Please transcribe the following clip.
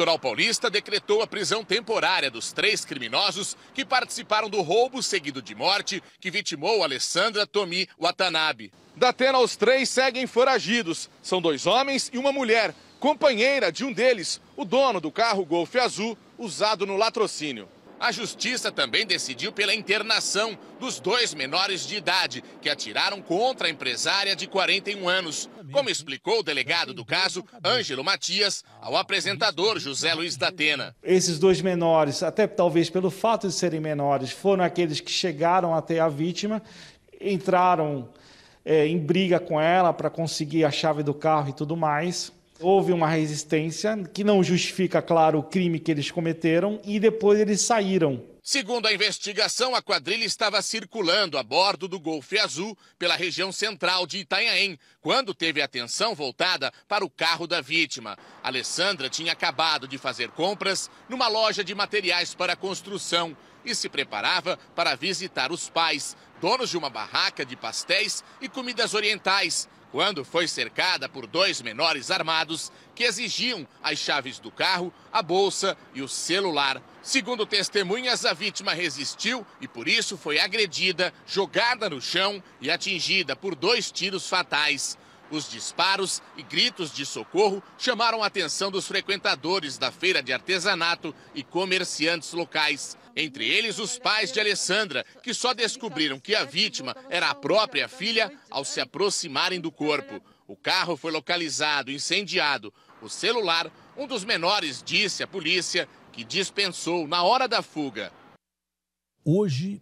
Litoral Paulista decretou a prisão temporária dos três criminosos que participaram do roubo seguido de morte que vitimou Alessandra Tomi Watanabe. Da Atena, os três seguem foragidos. São dois homens e uma mulher, companheira de um deles, o dono do carro Golf Azul usado no latrocínio. A justiça também decidiu pela internação dos dois menores de idade que atiraram contra a empresária de 41 anos. Como explicou o delegado do caso, Ângelo Matias, ao apresentador José Luiz da Atena. Esses dois menores, até talvez pelo fato de serem menores, foram aqueles que chegaram até a vítima, entraram é, em briga com ela para conseguir a chave do carro e tudo mais. Houve uma resistência que não justifica, claro, o crime que eles cometeram e depois eles saíram. Segundo a investigação, a quadrilha estava circulando a bordo do Golfe Azul pela região central de Itanhaém, quando teve atenção voltada para o carro da vítima. Alessandra tinha acabado de fazer compras numa loja de materiais para construção e se preparava para visitar os pais donos de uma barraca de pastéis e comidas orientais, quando foi cercada por dois menores armados que exigiam as chaves do carro, a bolsa e o celular. Segundo testemunhas, a vítima resistiu e por isso foi agredida, jogada no chão e atingida por dois tiros fatais. Os disparos e gritos de socorro chamaram a atenção dos frequentadores da feira de artesanato e comerciantes locais. Entre eles, os pais de Alessandra, que só descobriram que a vítima era a própria filha ao se aproximarem do corpo. O carro foi localizado, incendiado. O celular, um dos menores disse à polícia que dispensou na hora da fuga. Hoje